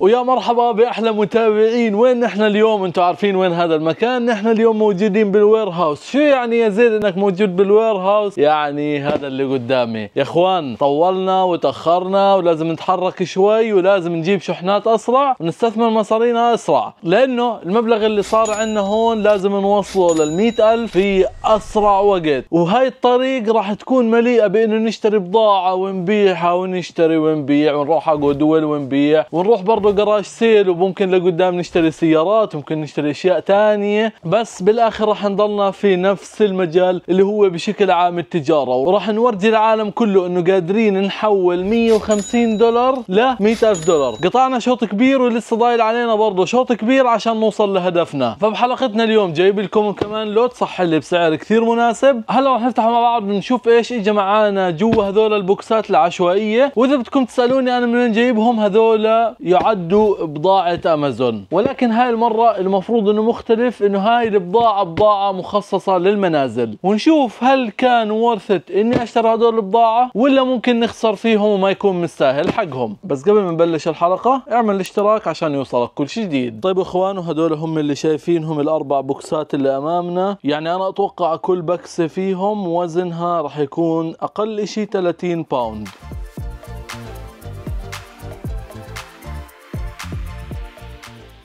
ويا مرحبا باحلى متابعين وين نحن اليوم انتم عارفين وين هذا المكان نحن اليوم موجودين بالوير هاوس شو يعني يا زيد انك موجود بالوير هاوس يعني هذا اللي قدامي يا اخوان طولنا وتاخرنا ولازم نتحرك شوي ولازم نجيب شحنات اسرع ونستثمر مصارينا اسرع لانه المبلغ اللي صار عندنا هون لازم نوصله لل ألف في اسرع وقت وهي الطريق راح تكون مليئه بانه نشتري بضاعه ونبيعها ونشتري ونبيع ونروح على دول ونبيع ونروح برضه نروح جراج سيل وممكن لقدام نشتري سيارات وممكن نشتري اشياء ثانيه بس بالاخر راح نضلنا في نفس المجال اللي هو بشكل عام التجاره وراح نورجي العالم كله انه قادرين نحول 150 دولار ل 100000 دولار قطعنا شوط كبير ولسه ضايل علينا برضه شوط كبير عشان نوصل لهدفنا فبحلقتنا اليوم جايب لكم كمان لوت صح اللي بسعر كثير مناسب هلا رح نفتح مع بعض ونشوف ايش اجى معانا جوا هذول البوكسات العشوائيه واذا بدكم تسالوني انا من وين جايبهم هذول يعد يعدوا بضاعة امازون ولكن هاي المرة المفروض انه مختلف انه هاي البضاعة بضاعة مخصصة للمنازل ونشوف هل كان ورثت اني اشتري هدول البضاعة ولا ممكن نخسر فيهم وما يكون مستاهل حقهم بس قبل ما نبلش الحلقة اعمل الاشتراك عشان يوصلك كل شيء جديد طيب اخوان وهدول هم اللي شايفينهم الاربع بوكسات اللي امامنا يعني انا اتوقع كل بكسة فيهم وزنها رح يكون اقل شيء 30 باوند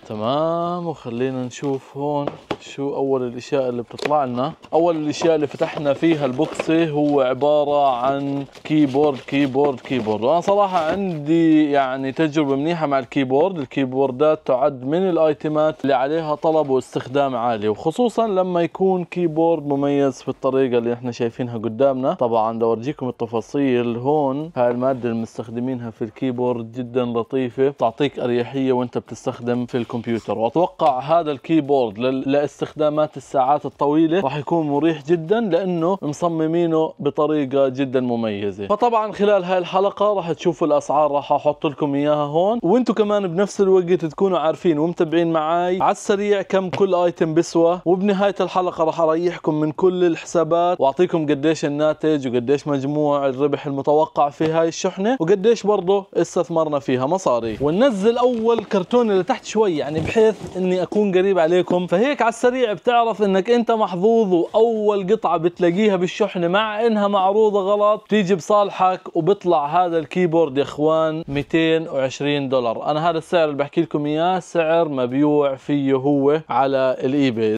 تمام وخلينا نشوف هون شو اول الاشياء اللي بتطلع لنا اول الاشياء اللي فتحنا فيها البوكسي هو عبارة عن كيبورد كيبورد كيبورد وانا صراحة عندي يعني تجربة منيحة مع الكيبورد الكيبوردات تعد من الايتمات اللي عليها طلب واستخدام عالي وخصوصا لما يكون كيبورد مميز في الطريقة اللي احنا شايفينها قدامنا طبعا بدي اورجيكم التفاصيل هون هاي المادة اللي مستخدمينها في الكيبورد جدا لطيفة تعطيك اريحية وانت بتستخدم في الكيبورد الكمبيوتر واتوقع هذا الكيبورد لاستخدامات الساعات الطويله راح يكون مريح جدا لانه مصممينه بطريقه جدا مميزه فطبعا خلال هاي الحلقه راح تشوفوا الاسعار راح احط لكم اياها هون وانتم كمان بنفس الوقت تكونوا عارفين ومتابعين معي على السريع كم كل ايتم بسوى وبنهايه الحلقه راح اريحكم من كل الحسابات واعطيكم قديش الناتج وقديش مجموع الربح المتوقع في هاي الشحنه وقديش برضه استثمرنا فيها مصاري وننزل اول كرتون اللي تحت شوي يعني بحيث اني اكون قريب عليكم فهيك على السريع بتعرف انك انت محظوظ واول قطعه بتلاقيها بالشحنه مع انها معروضه غلط بتيجي بصالحك وبطلع هذا الكيبورد يا اخوان 220 دولار انا هذا السعر اللي بحكي لكم اياه سعر مبيوع فيه هو على الايباي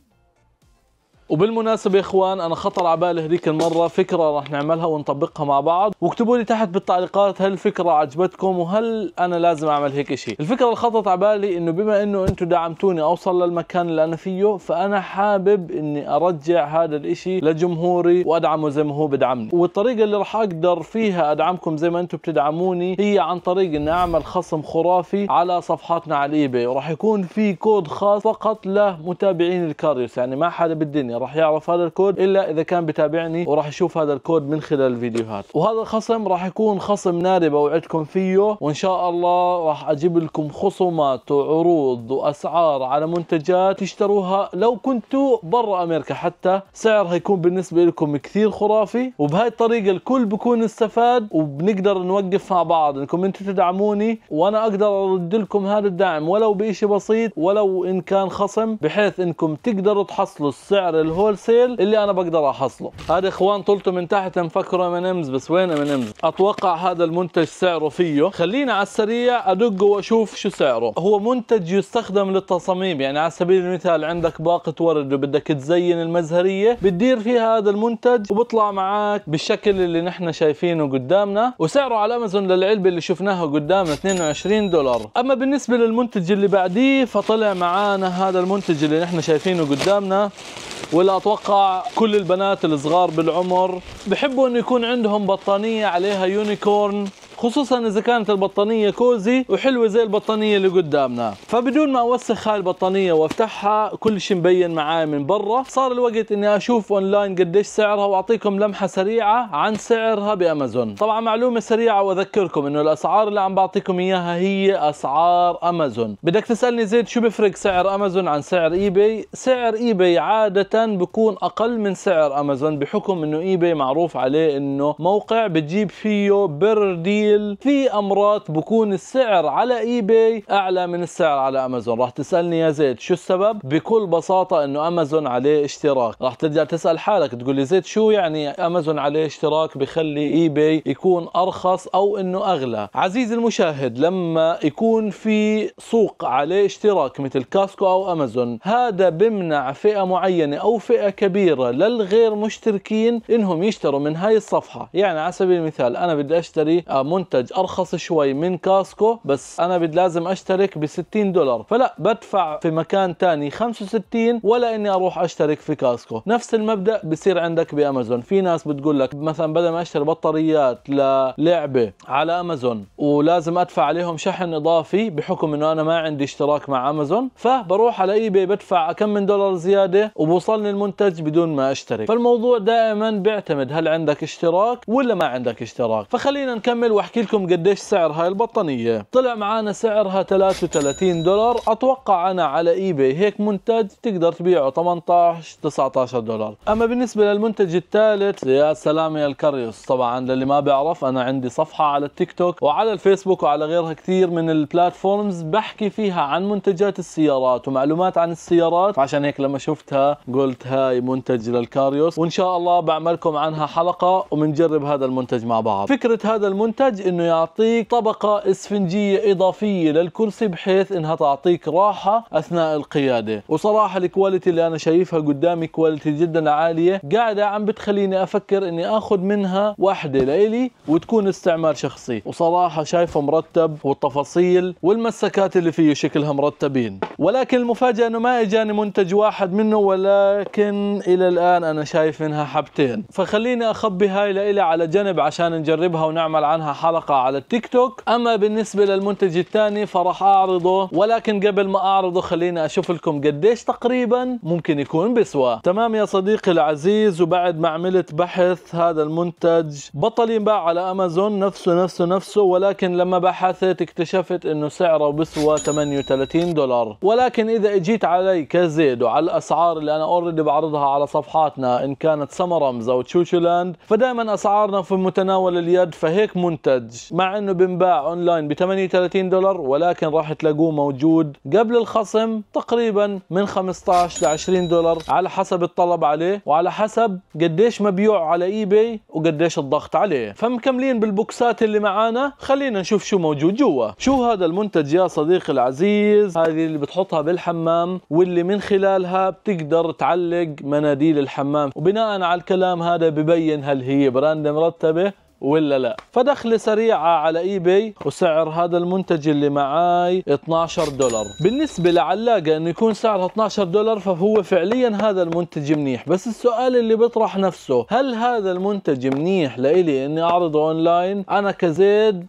وبالمناسبة يا اخوان انا خطر على بالي هذيك المرة فكرة رح نعملها ونطبقها مع بعض واكتبوا لي تحت بالتعليقات هل الفكرة عجبتكم وهل انا لازم اعمل هيك شيء الفكرة اللي خطرت على بالي انه بما انه انتم دعمتوني اوصل للمكان اللي انا فيه فانا حابب اني ارجع هذا الاشي لجمهوري وادعمه زي ما هو بدعمني والطريقة اللي رح اقدر فيها ادعمكم زي ما انتم بتدعموني هي عن طريق اني اعمل خصم خرافي على صفحاتنا على الايباي ورح يكون في كود خاص فقط لمتابعين الكاريوس يعني ما حدا بالدنيا راح يعرف هذا الكود الا اذا كان بتابعني وراح يشوف هذا الكود من خلال الفيديوهات وهذا الخصم راح يكون خصم ناري بوعدكم فيه وان شاء الله راح اجيب لكم خصومات وعروض واسعار على منتجات تشتروها لو كنتوا برا امريكا حتى سعرها يكون بالنسبه لكم كثير خرافي وبهاي الطريقه الكل بكون استفاد وبنقدر نوقف مع بعض انكم انتوا تدعموني وانا اقدر ارد لكم هذا الدعم ولو بشيء بسيط ولو ان كان خصم بحيث انكم تقدروا تحصلوا السعر الهول سيل اللي انا بقدر احصله هذا اخوان طلته من تحت مفكره امز بس وين امز اتوقع هذا المنتج سعره فيه خلينا على السريع ادق واشوف شو سعره هو منتج يستخدم للتصاميم يعني على سبيل المثال عندك باقه ورد وبدك تزين المزهريه بتدير فيها هذا المنتج وبطلع معك بالشكل اللي نحن شايفينه قدامنا وسعره على امازون للعلبه اللي شفناها قدامنا 22 دولار اما بالنسبه للمنتج اللي بعديه فطلع معانا هذا المنتج اللي نحن شايفينه قدامنا ولا اتوقع كل البنات الصغار بالعمر بحبوا انه يكون عندهم بطانيه عليها يونيكورن خصوصا اذا كانت البطانيه كوزي وحلوه زي البطانيه اللي قدامنا فبدون ما اوسخ هاي البطانيه وافتحها كل شيء مبين معاي من برا صار الوقت اني اشوف اونلاين قديش سعرها واعطيكم لمحه سريعه عن سعرها بامازون طبعا معلومه سريعه واذكركم انه الاسعار اللي عم بعطيكم اياها هي اسعار امازون بدك تسالني زيد شو بفرق سعر امازون عن سعر اي بي سعر اي بي عاده بكون اقل من سعر امازون بحكم انه اي بي معروف عليه انه موقع بتجيب فيه بر ديل بديل في امرات بكون السعر على اي باي اعلى من السعر على امازون راح تسالني يا زيد شو السبب بكل بساطه انه امازون عليه اشتراك راح ترجع تسال حالك تقول لي زيد شو يعني امازون عليه اشتراك بخلي اي باي يكون ارخص او انه اغلى عزيزي المشاهد لما يكون في سوق عليه اشتراك مثل كاسكو او امازون هذا بمنع فئه معينه او فئه كبيره للغير مشتركين انهم يشتروا من هاي الصفحه يعني على سبيل المثال انا بدي اشتري آه، منتج ارخص شوي من كاسكو بس انا بد لازم اشترك ب 60 دولار فلا بدفع في مكان ثاني 65 ولا اني اروح اشترك في كاسكو نفس المبدا بصير عندك بامازون في ناس بتقول لك مثلا بدل ما اشتري بطاريات للعبه على امازون ولازم ادفع عليهم شحن اضافي بحكم انه انا ما عندي اشتراك مع امازون فبروح على ايباي بدفع كم من دولار زياده وبوصلني المنتج بدون ما اشترك فالموضوع دائما بيعتمد هل عندك اشتراك ولا ما عندك اشتراك فخلينا نكمل احكي لكم قديش سعر هاي البطانيه طلع معانا سعرها 33 دولار اتوقع انا على اي بي هيك منتج تقدر تبيعه 18 19 دولار اما بالنسبه للمنتج الثالث يا سلام يا الكريوس طبعا للي ما بيعرف انا عندي صفحه على التيك توك وعلى الفيسبوك وعلى غيرها كثير من البلاتفورمز بحكي فيها عن منتجات السيارات ومعلومات عن السيارات فعشان هيك لما شفتها قلت هاي منتج للكاريوس وان شاء الله بعملكم عنها حلقه وبنجرب هذا المنتج مع بعض فكره هذا المنتج يحتاج انه يعطيك طبقة اسفنجية اضافية للكرسي بحيث انها تعطيك راحة اثناء القيادة وصراحة الكواليتي اللي انا شايفها قدامي كواليتي جدا عالية قاعدة عم بتخليني افكر اني اخذ منها واحدة لإلي وتكون استعمال شخصي وصراحة شايفه مرتب والتفاصيل والمسكات اللي فيه شكلها مرتبين ولكن المفاجأة انه ما اجاني منتج واحد منه ولكن الى الان انا شايف منها حبتين فخليني اخبي هاي لإلي على جنب عشان نجربها ونعمل عنها الحلقة على التيك توك أما بالنسبة للمنتج الثاني فراح أعرضه ولكن قبل ما أعرضه خليني أشوف لكم قديش تقريبا ممكن يكون بسوى تمام يا صديقي العزيز وبعد ما عملت بحث هذا المنتج بطل ينباع على أمازون نفسه نفسه نفسه ولكن لما بحثت اكتشفت أنه سعره بسوى 38 دولار ولكن إذا اجيت علي كزيد وعلى الأسعار اللي أنا أوريدي بعرضها على صفحاتنا إن كانت سمرمز أو تشوشولاند فدائما أسعارنا في متناول اليد فهيك منتج الثلج مع انه بنباع اونلاين ب 38 دولار ولكن راح تلاقوه موجود قبل الخصم تقريبا من 15 ل 20 دولار على حسب الطلب عليه وعلى حسب قديش مبيوع على اي باي وقديش الضغط عليه فمكملين بالبوكسات اللي معانا خلينا نشوف شو موجود جوا شو هذا المنتج يا صديقي العزيز هذه اللي بتحطها بالحمام واللي من خلالها بتقدر تعلق مناديل الحمام وبناء على الكلام هذا ببين هل هي براند مرتبه ولا لا فدخلة سريعة على اي باي وسعر هذا المنتج اللي معاي 12 دولار بالنسبة لعلاقة انه يكون سعرها 12 دولار فهو فعليا هذا المنتج منيح بس السؤال اللي بيطرح نفسه هل هذا المنتج منيح لإلي اني اعرضه اونلاين انا كزيد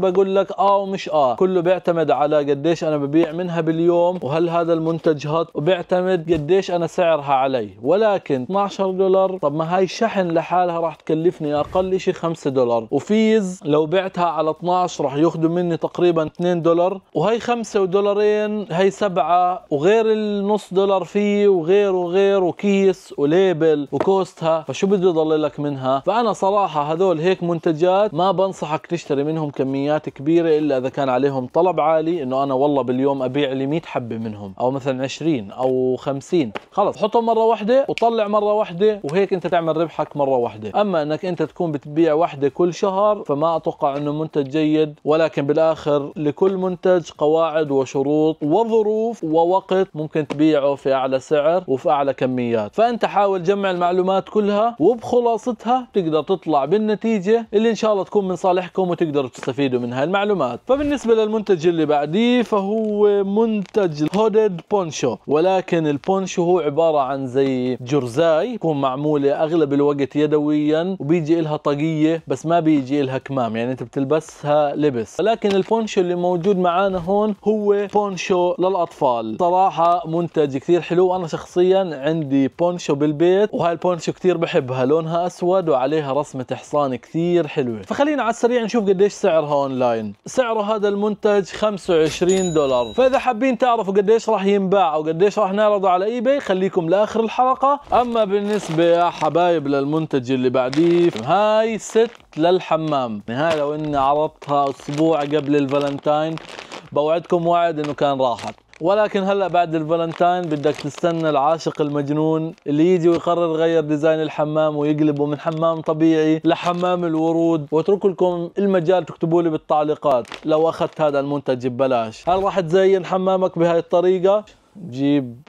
بقول لك اه ومش اه كله بيعتمد على قديش انا ببيع منها باليوم وهل هذا المنتج هات وبيعتمد قديش انا سعرها علي ولكن 12 دولار طب ما هاي شحن لحالها راح تكلفني اقل لي شي 5 دولار وفيز لو بعتها على 12 راح ياخذوا مني تقريبا 2 دولار وهي 5 دولارين هي 7 وغير النص دولار فيه وغير وغير وكيس وليبل وكوستها فشو بده يضل لك منها فانا صراحه هذول هيك منتجات ما بنصحك تشتري منهم كميات كبيره الا اذا كان عليهم طلب عالي انه انا والله باليوم ابيع لي 100 حبه منهم او مثلا 20 او 50 خلص حطهم مره واحده وطلع مره واحده وهيك انت تعمل ربحك مره واحده اما انك انت تكون بتبيع واحده كل شهر فما اتوقع انه منتج جيد ولكن بالاخر لكل منتج قواعد وشروط وظروف ووقت ممكن تبيعه في اعلى سعر وفي اعلى كميات فانت حاول جمع المعلومات كلها وبخلاصتها تقدر تطلع بالنتيجه اللي ان شاء الله تكون من صالحكم وتقدروا تستفيدوا من هاي المعلومات فبالنسبه للمنتج اللي بعديه فهو منتج هودد بونشو ولكن البونشو هو عباره عن زي جرزاي يكون معموله اغلب الوقت يدويا وبيجي لها طاقيه بس ما بيجي لها كمام يعني انت بتلبسها لبس لكن البونشو اللي موجود معانا هون هو بونشو للاطفال صراحه منتج كثير حلو انا شخصيا عندي بونشو بالبيت وهاي البونشو كثير بحبها لونها اسود وعليها رسمه حصان كثير حلوه فخلينا على السريع نشوف قديش سعرها اونلاين سعره هذا المنتج 25 دولار فاذا حابين تعرفوا قديش راح ينباع او قديش راح نعرضه على اي باي خليكم لاخر الحلقه اما بالنسبه يا حبايب للمنتج اللي بعديه هاي ست للحمام نهاية لو اني عرضتها اسبوع قبل الفالنتاين بوعدكم وعد انه كان راحت ولكن هلا بعد الفالنتاين بدك تستنى العاشق المجنون اللي يجي ويقرر يغير ديزاين الحمام ويقلبه من حمام طبيعي لحمام الورود واترك لكم المجال تكتبوا لي بالتعليقات لو اخذت هذا المنتج ببلاش هل راح تزين حمامك بهاي الطريقه جيب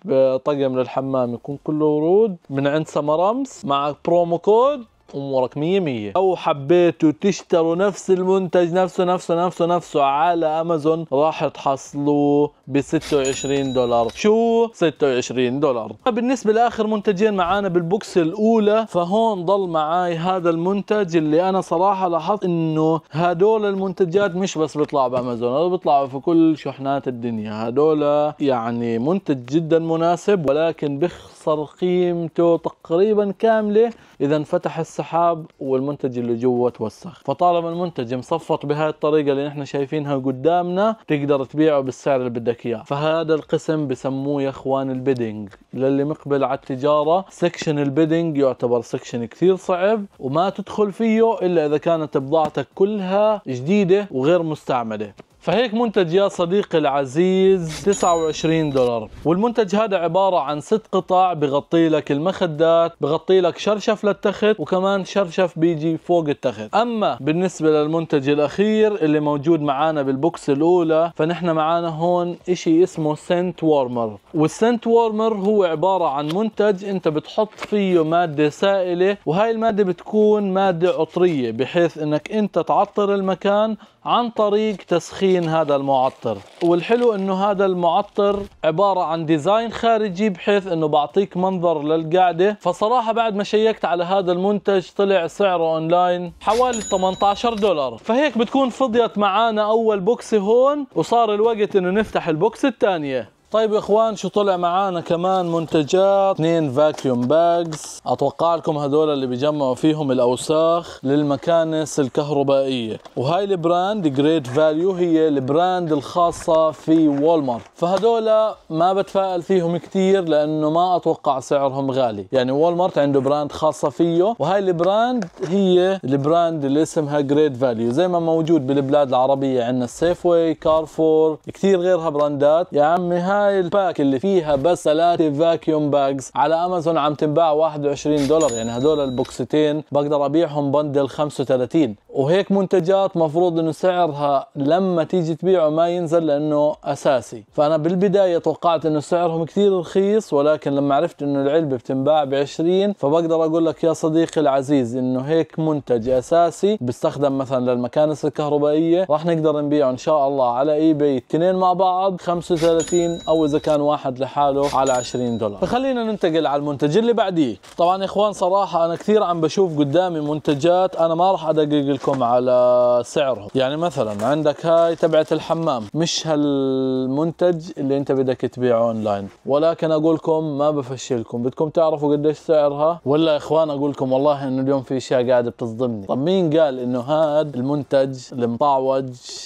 طقم للحمام يكون كله ورود من عند سمرمس مع برومو كود امورك 100 100 او حبيتوا تشتروا نفس المنتج نفسه نفسه نفسه نفسه على امازون راح تحصلوه ب 26 دولار شو 26 دولار بالنسبه لاخر منتجين معانا بالبوكس الاولى فهون ضل معاي هذا المنتج اللي انا صراحه لاحظت انه هدول المنتجات مش بس بيطلعوا بامازون هدول بيطلعوا في كل شحنات الدنيا هدول يعني منتج جدا مناسب ولكن بخسر قيمته تقريبا كامله اذا انفتح السحاب والمنتج اللي جوه توسخ فطالما المنتج مصفط بهاي الطريقه اللي نحن شايفينها قدامنا تقدر تبيعه بالسعر اللي بدك اياه فهذا القسم بسموه يا اخوان البيدنج للي مقبل على التجاره سكشن البيدنج يعتبر سكشن كثير صعب وما تدخل فيه الا اذا كانت بضاعتك كلها جديده وغير مستعمله فهيك منتج يا صديقي العزيز 29 دولار والمنتج هذا عبارة عن ست قطع بغطي لك المخدات بغطي لك شرشف للتخت وكمان شرشف بيجي فوق التخت أما بالنسبة للمنتج الأخير اللي موجود معانا بالبوكس الأولى فنحن معانا هون إشي اسمه سنت وارمر والسنت وارمر هو عبارة عن منتج أنت بتحط فيه مادة سائلة وهاي المادة بتكون مادة عطرية بحيث أنك أنت تعطر المكان عن طريق تسخين هذا المعطر والحلو انه هذا المعطر عبارة عن ديزاين خارجي بحيث انه بعطيك منظر للقعدة فصراحة بعد ما شيكت على هذا المنتج طلع سعره اونلاين حوالي 18 دولار فهيك بتكون فضيت معانا اول بوكس هون وصار الوقت انه نفتح البوكس الثانية طيب يا اخوان شو طلع معانا كمان منتجات اثنين فاكيوم باجز اتوقع لكم هذول اللي بيجمعوا فيهم الاوساخ للمكانس الكهربائيه وهاي البراند جريت فاليو هي البراند الخاصه في والمارت فهذول ما بتفائل فيهم كثير لانه ما اتوقع سعرهم غالي يعني والمارت عنده براند خاصه فيه وهاي البراند هي البراند اللي اسمها جريت فاليو زي ما موجود بالبلاد العربيه عندنا سيفوي كارفور كثير غيرها براندات يا عمي هاي هاي الباك اللي فيها بس ثلاثة فاكيوم باجز على امازون عم تنباع 21 دولار يعني هدول البوكستين بقدر ابيعهم بندل 35 وهيك منتجات مفروض انه سعرها لما تيجي تبيعه ما ينزل لانه اساسي فانا بالبدايه توقعت انه سعرهم كثير رخيص ولكن لما عرفت انه العلبه بتنباع ب 20 فبقدر اقول لك يا صديقي العزيز انه هيك منتج اساسي بيستخدم مثلا للمكانس الكهربائيه راح نقدر نبيعه ان شاء الله على اي باي الاثنين مع بعض 35 او اذا كان واحد لحاله على 20 دولار فخلينا ننتقل على المنتج اللي بعديه طبعا يا اخوان صراحه انا كثير عم بشوف قدامي منتجات انا ما راح ادقق لكم على سعرهم يعني مثلا عندك هاي تبعت الحمام مش هالمنتج اللي انت بدك تبيعه اونلاين ولكن اقول لكم ما بفشلكم بدكم تعرفوا قديش سعرها ولا يا اخوان اقول لكم والله انه اليوم في اشياء قاعده بتصدمني طب مين قال انه هذا المنتج المطعوج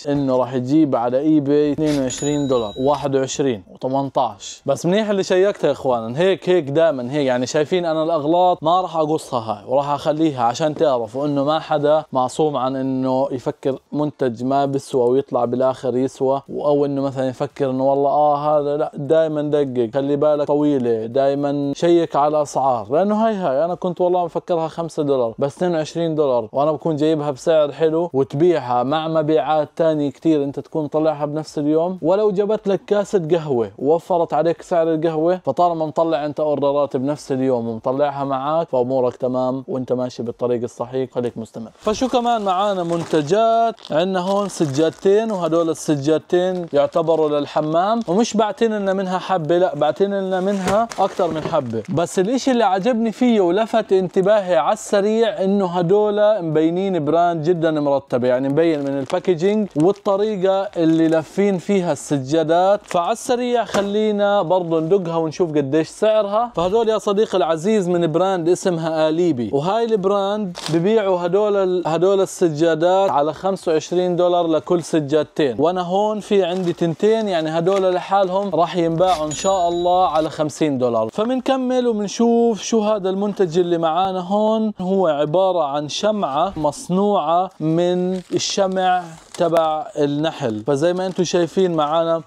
انه راح يجيب على اي بي 22 دولار 21 و18 بس منيح اللي شيكتها يا اخوانا هيك هيك دائما هيك يعني شايفين انا الاغلاط ما راح اقصها هاي وراح اخليها عشان تعرفوا انه ما حدا معصوم عن انه يفكر منتج ما بيسوى ويطلع بالاخر يسوى او انه مثلا يفكر انه والله اه هذا لا دائما دقق خلي بالك طويله دائما شيك على الاسعار لانه هاي هاي انا كنت والله مفكرها 5 دولار بس 22 دولار وانا بكون جايبها بسعر حلو وتبيعها مع مبيعات ثانيه كثير انت تكون طلعها بنفس اليوم ولو جابت لك كاسه قهوه القهوه ووفرت عليك سعر القهوه فطالما مطلع انت اوردرات بنفس اليوم ومطلعها معك فامورك تمام وانت ماشي بالطريق الصحيح خليك مستمر فشو كمان معانا منتجات عندنا هون سجادتين وهدول السجادتين يعتبروا للحمام ومش باعتين لنا منها حبه لا باعتين لنا منها اكثر من حبه بس الاشي اللي عجبني فيه ولفت انتباهي على السريع انه هدول مبينين براند جدا مرتب يعني مبين من الباكجينج والطريقه اللي لافين فيها السجادات فعلى السريع شوية خلينا برضو ندقها ونشوف قديش سعرها فهذول يا صديقي العزيز من براند اسمها آليبي وهاي البراند ببيعوا هدول ال... هدول السجادات على 25 دولار لكل سجادتين وانا هون في عندي تنتين يعني هدول لحالهم راح ينباعوا ان شاء الله على 50 دولار فبنكمل وبنشوف شو هذا المنتج اللي معانا هون هو عبارة عن شمعة مصنوعة من الشمع تبع النحل فزي ما انتم شايفين معانا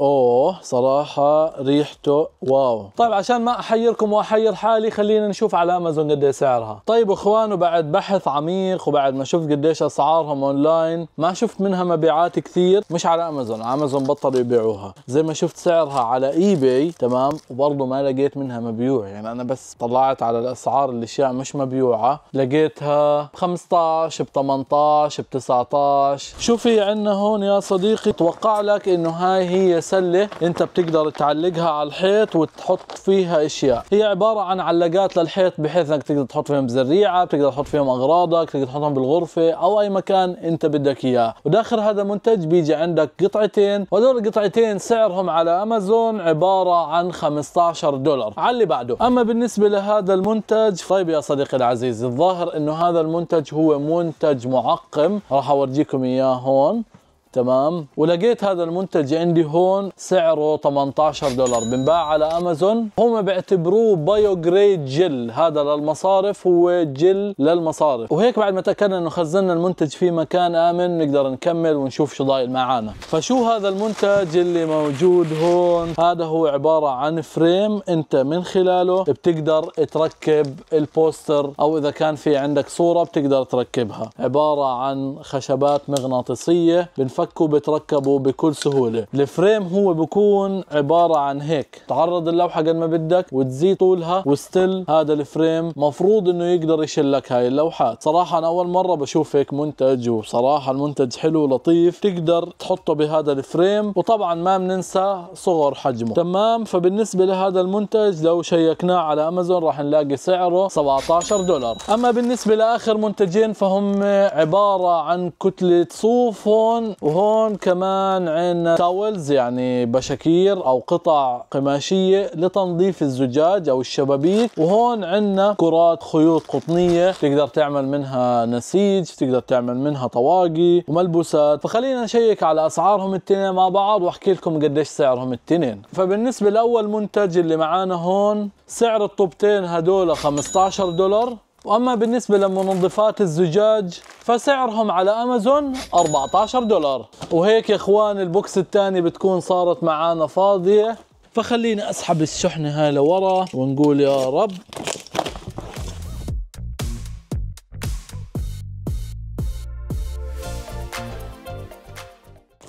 اوه صراحة ريحته واو طيب عشان ما احيركم واحير حالي خلينا نشوف على امازون قد سعرها طيب اخوان وبعد بحث عميق وبعد ما شفت قديش اسعارهم اونلاين ما شفت منها مبيعات كثير مش على امازون امازون بطلوا يبيعوها زي ما شفت سعرها على اي باي تمام وبرضه ما لقيت منها مبيوع يعني انا بس طلعت على الاسعار الاشياء مش مبيوعة لقيتها ب 15 ب 18 ب 19 شو في عندنا هون يا صديقي توقع لك انه هاي هي سله انت بتقدر تعلقها على الحيط وتحط فيها اشياء هي عباره عن علاقات للحيط بحيث انك تقدر تحط فيهم زريعه بتقدر تحط فيهم اغراضك تقدر تحطهم بالغرفه او اي مكان انت بدك اياه وداخل هذا المنتج بيجي عندك قطعتين وهذول القطعتين سعرهم على امازون عباره عن 15 دولار على اللي بعده اما بالنسبه لهذا المنتج طيب يا صديقي العزيز الظاهر انه هذا المنتج هو منتج معقم راح اورجيكم اياه هون تمام ولقيت هذا المنتج عندي هون سعره 18 دولار بنباع على امازون هم بيعتبروه بايو جريد جل هذا للمصارف هو جل للمصارف وهيك بعد ما تاكدنا انه خزنا المنتج في مكان امن نقدر نكمل ونشوف شو ضايل معانا فشو هذا المنتج اللي موجود هون هذا هو عباره عن فريم انت من خلاله بتقدر تركب البوستر او اذا كان في عندك صوره بتقدر تركبها عباره عن خشبات مغناطيسيه بنفع بفكوا بتركبوا بكل سهوله الفريم هو بكون عباره عن هيك تعرض اللوحه قد ما بدك وتزيد طولها وستيل هذا الفريم مفروض انه يقدر يشلك هاي اللوحات صراحه انا اول مره بشوف هيك منتج وصراحه المنتج حلو ولطيف تقدر تحطه بهذا الفريم وطبعا ما بننسى صغر حجمه تمام فبالنسبه لهذا المنتج لو شيكناه على امازون راح نلاقي سعره 17 دولار اما بالنسبه لاخر منتجين فهم عباره عن كتله صوف هون وهون كمان عندنا تاولز يعني بشاكير او قطع قماشيه لتنظيف الزجاج او الشبابيك وهون عندنا كرات خيوط قطنيه تقدر تعمل منها نسيج تقدر تعمل منها طواقي وملبوسات فخلينا نشيك على اسعارهم التنين مع بعض واحكي لكم قديش سعرهم التنين فبالنسبه لاول منتج اللي معانا هون سعر الطوبتين هدول 15 دولار واما بالنسبه لمنظفات الزجاج فسعرهم على امازون 14 دولار وهيك يا اخوان البوكس الثاني بتكون صارت معانا فاضيه فخليني اسحب الشحنه هاي لورا ونقول يا رب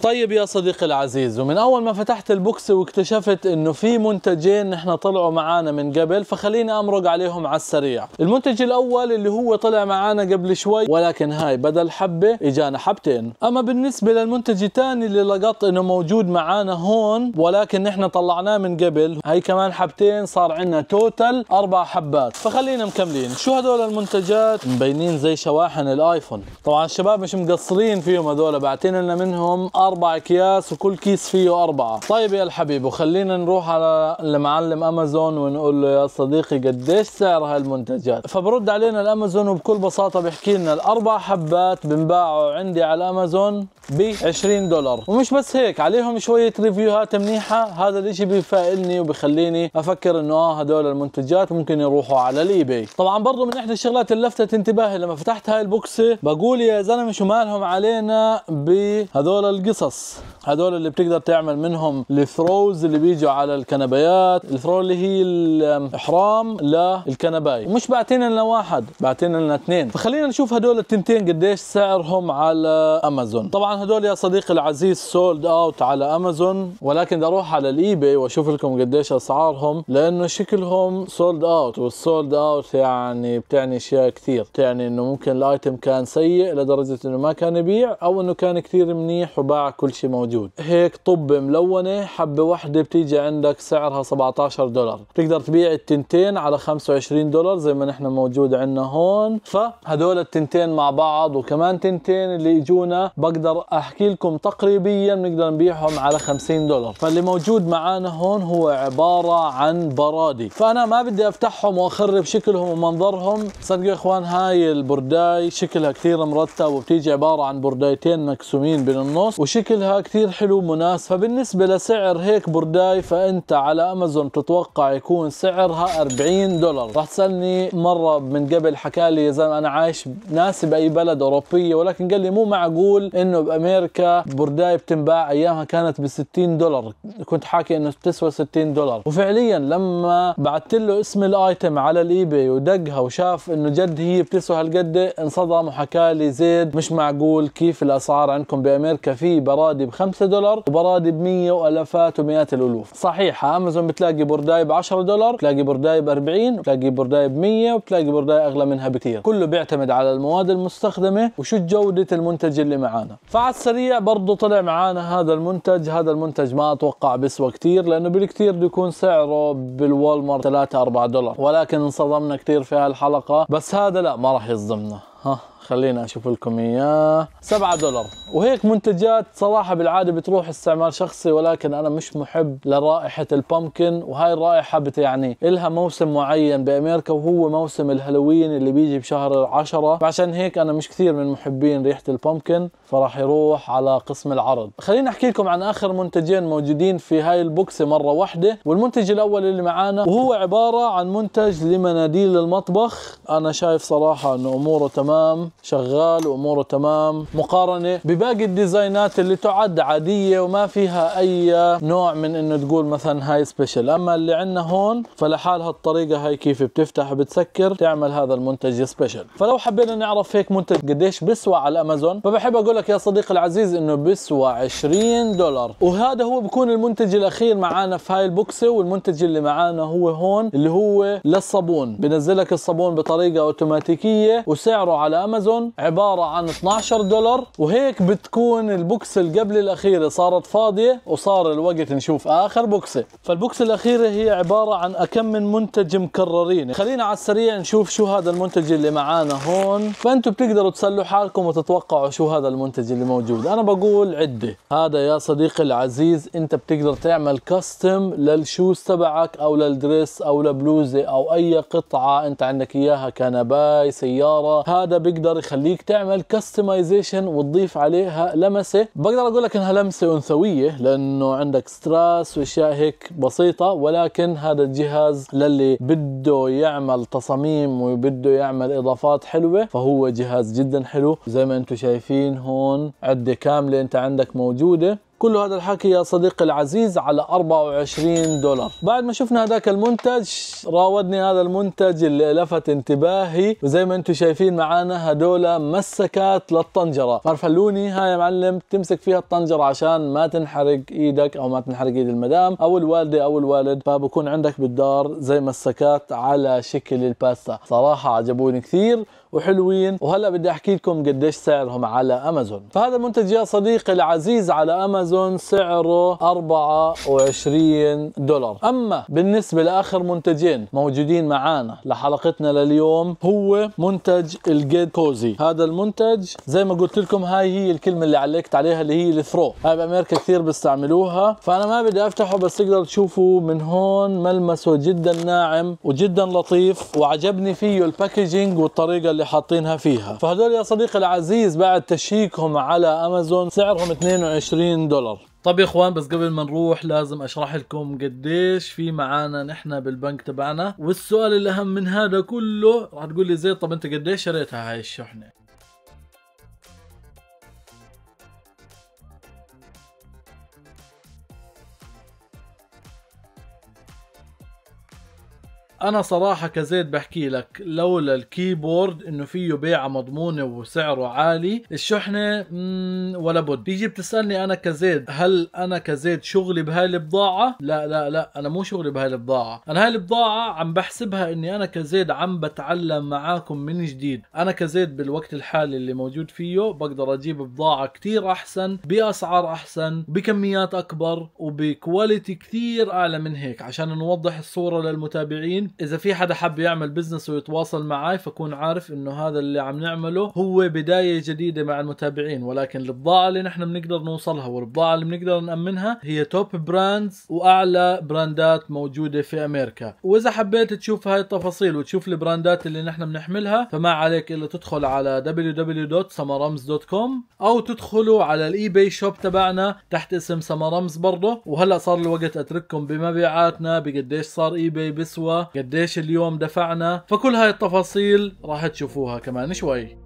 طيب يا صديقي العزيز ومن اول ما فتحت البوكس واكتشفت انه في منتجين نحن طلعوا معانا من قبل فخليني امرق عليهم على السريع المنتج الاول اللي هو طلع معانا قبل شوي ولكن هاي بدل حبه اجانا حبتين اما بالنسبه للمنتج الثاني اللي لقط انه موجود معانا هون ولكن نحن طلعناه من قبل هاي كمان حبتين صار عندنا توتال اربع حبات فخلينا مكملين شو هدول المنتجات مبينين زي شواحن الايفون طبعا الشباب مش مقصرين فيهم هدول بعتين لنا منهم اربع اكياس وكل كيس فيه اربعه طيب يا الحبيب وخلينا نروح على المعلم امازون ونقول له يا صديقي قديش سعر هالمنتجات فبرد علينا الامازون وبكل بساطه بيحكي لنا الاربع حبات بنباعوا عندي على الامازون ب 20 دولار ومش بس هيك عليهم شويه ريفيوهات منيحه هذا الاشي بيفائلني وبخليني افكر انه اه هدول المنتجات ممكن يروحوا على الايباي طبعا برضه من احدى الشغلات اللي لفتت انتباهي لما فتحت هاي البوكسه بقول يا زلمه شو مالهم علينا بهدول القصص القصص هدول اللي بتقدر تعمل منهم الفروز اللي بيجوا على الكنبيات الفرو اللي هي الاحرام للكنبايه مش باعتين لنا واحد باعتين لنا اثنين فخلينا نشوف هدول التنتين قديش سعرهم على امازون طبعا هدول يا صديقي العزيز سولد اوت على امازون ولكن بدي اروح على الايباي واشوف لكم قديش اسعارهم لانه شكلهم سولد اوت والسولد اوت يعني بتعني اشياء كثير بتعني انه ممكن الايتم كان سيء لدرجه انه ما كان يبيع او انه كان كثير منيح وباع كل شيء موجود هيك طب ملونه حبه واحده بتيجي عندك سعرها 17 دولار بتقدر تبيع التنتين على 25 دولار زي ما نحن موجود عندنا هون فهدول التنتين مع بعض وكمان تنتين اللي يجونا بقدر احكي لكم تقريبيا بنقدر نبيعهم على 50 دولار فاللي موجود معانا هون هو عباره عن برادي فانا ما بدي افتحهم واخرب شكلهم ومنظرهم صدقوا يا اخوان هاي البرداي شكلها كثير مرتب وبتيجي عباره عن بردايتين مقسومين بالنص وشكل شكلها كثير حلو مناسبة بالنسبة لسعر هيك برداي فانت على امازون تتوقع يكون سعرها 40 دولار رح تسألني مرة من قبل حكى لي يا زلمة انا عايش ناسي باي بلد اوروبية ولكن قال لي مو معقول انه بامريكا برداي بتنباع ايامها كانت ب 60 دولار كنت حاكي انه بتسوى 60 دولار وفعليا لما بعثت له اسم الايتم على الايباي ودقها وشاف انه جد هي بتسوى هالقد انصدم وحكى لي زيد مش معقول كيف الاسعار عندكم بامريكا في براده بخمسة دولار وبراده بمية والافات ومئات الالوف صحيح امازون بتلاقي بورداي ب 10 دولار بتلاقي بورداي ب 40 بتلاقي بورداي ب 100 وبتلاقي بورداي اغلى منها بكثير كله بيعتمد على المواد المستخدمه وشو جوده المنتج اللي معانا فعلى السريع برضه طلع معانا هذا المنتج هذا المنتج ما اتوقع بيسوى كثير لانه بالكثير بده يكون سعره بالوالمر 3 4 دولار ولكن انصدمنا كثير في هالحلقه بس هذا لا ما راح يصدمنا ها خلينا اشوف لكم اياه 7 دولار وهيك منتجات صراحه بالعاده بتروح استعمال شخصي ولكن انا مش محب لرائحه البامكن وهاي الرائحه بت يعني الها موسم معين بامريكا وهو موسم الهالوين اللي بيجي بشهر 10 فعشان هيك انا مش كثير من محبين ريحه البامكن فراح يروح على قسم العرض خليني احكي لكم عن اخر منتجين موجودين في هاي البوكس مره واحده والمنتج الاول اللي معانا وهو عباره عن منتج لمناديل المطبخ انا شايف صراحه انه اموره تمام تمام شغال واموره تمام مقارنه بباقي الديزاينات اللي تعد عاديه وما فيها اي نوع من انه تقول مثلا هاي سبيشل اما اللي عندنا هون فلحالها الطريقه هاي كيف بتفتح وبتسكر تعمل هذا المنتج سبيشل فلو حبينا نعرف هيك منتج قديش بيسوى على الامازون فبحب اقول لك يا صديقي العزيز انه بيسوى 20 دولار وهذا هو بكون المنتج الاخير معانا في هاي البوكسه والمنتج اللي معانا هو هون اللي هو للصابون بنزلك الصابون بطريقه اوتوماتيكيه وسعره على امازون عباره عن 12 دولار وهيك بتكون البوكس اللي قبل الاخيره صارت فاضيه وصار الوقت نشوف اخر بوكسه فالبوكس الاخيره هي عباره عن اكم من منتج مكررين خلينا على السريع نشوف شو هذا المنتج اللي معانا هون فانتم بتقدروا تسلوا حالكم وتتوقعوا شو هذا المنتج اللي موجود انا بقول عده هذا يا صديقي العزيز انت بتقدر تعمل كاستم للشوز تبعك او للدريس او لبلوزه او اي قطعه انت عندك اياها كنباي سياره هذا هذا بيقدر يخليك تعمل كستمايزيشن وتضيف عليها لمسه بقدر اقول لك انها لمسه انثويه لانه عندك ستراس واشياء هيك بسيطه ولكن هذا الجهاز للي بده يعمل تصاميم وبده يعمل اضافات حلوه فهو جهاز جدا حلو زي ما انتم شايفين هون عده كامله انت عندك موجوده كل هذا الحكي يا صديقي العزيز على 24 دولار بعد ما شفنا هذاك المنتج راودني هذا المنتج اللي لفت انتباهي وزي ما انتم شايفين معانا هدول مسكات للطنجره فرفلوني هاي يا معلم تمسك فيها الطنجره عشان ما تنحرق ايدك او ما تنحرق ايد المدام او الوالده او الوالد فبكون عندك بالدار زي مسكات على شكل الباستا صراحه عجبوني كثير وحلوين وهلا بدي احكي لكم قديش سعرهم على امازون فهذا المنتج يا صديقي العزيز على امازون سعره 24 دولار اما بالنسبه لاخر منتجين موجودين معانا لحلقتنا لليوم هو منتج الجيد كوزي هذا المنتج زي ما قلت لكم هاي هي الكلمه اللي علقت عليها اللي هي الثرو هاي بامريكا كثير بيستعملوها فانا ما بدي افتحه بس تقدر تشوفوا من هون ملمسه جدا ناعم وجدا لطيف وعجبني فيه الباكجينج والطريقه اللي اللي حاطينها فيها فهدول يا صديقي العزيز بعد تشيكهم على امازون سعرهم 22 دولار طب يا اخوان بس قبل ما نروح لازم اشرح لكم قديش في معانا نحن بالبنك تبعنا والسؤال الاهم من هذا كله راح تقول لي زيد طب انت قديش شريتها هاي الشحنه انا صراحه كزيد بحكي لك لولا الكيبورد انه فيه بيعه مضمونه وسعره عالي الشحنه ولا بد تيجي بتسالني انا كزيد هل انا كزيد شغلي بهاي البضاعه لا لا لا انا مو شغلي بهاي البضاعه انا هاي البضاعه عم بحسبها اني انا كزيد عم بتعلم معاكم من جديد انا كزيد بالوقت الحالي اللي موجود فيه بقدر اجيب بضاعه كتير احسن باسعار احسن بكميات اكبر وبكواليتي كثير اعلى من هيك عشان نوضح الصوره للمتابعين اذا في حدا حب يعمل بزنس ويتواصل معي فكون عارف انه هذا اللي عم نعمله هو بدايه جديده مع المتابعين ولكن البضاعه اللي نحن بنقدر نوصلها والبضاعه اللي بنقدر نامنها هي توب براندز واعلى براندات موجوده في امريكا واذا حبيت تشوف هاي التفاصيل وتشوف البراندات اللي نحن بنحملها فما عليك الا تدخل على www.samarams.com او تدخلوا على الاي باي شوب تبعنا تحت اسم سمرمز برضه وهلا صار الوقت اترككم بمبيعاتنا بقديش صار اي باي بسوى قديش اليوم دفعنا فكل هاي التفاصيل راح تشوفوها كمان شوي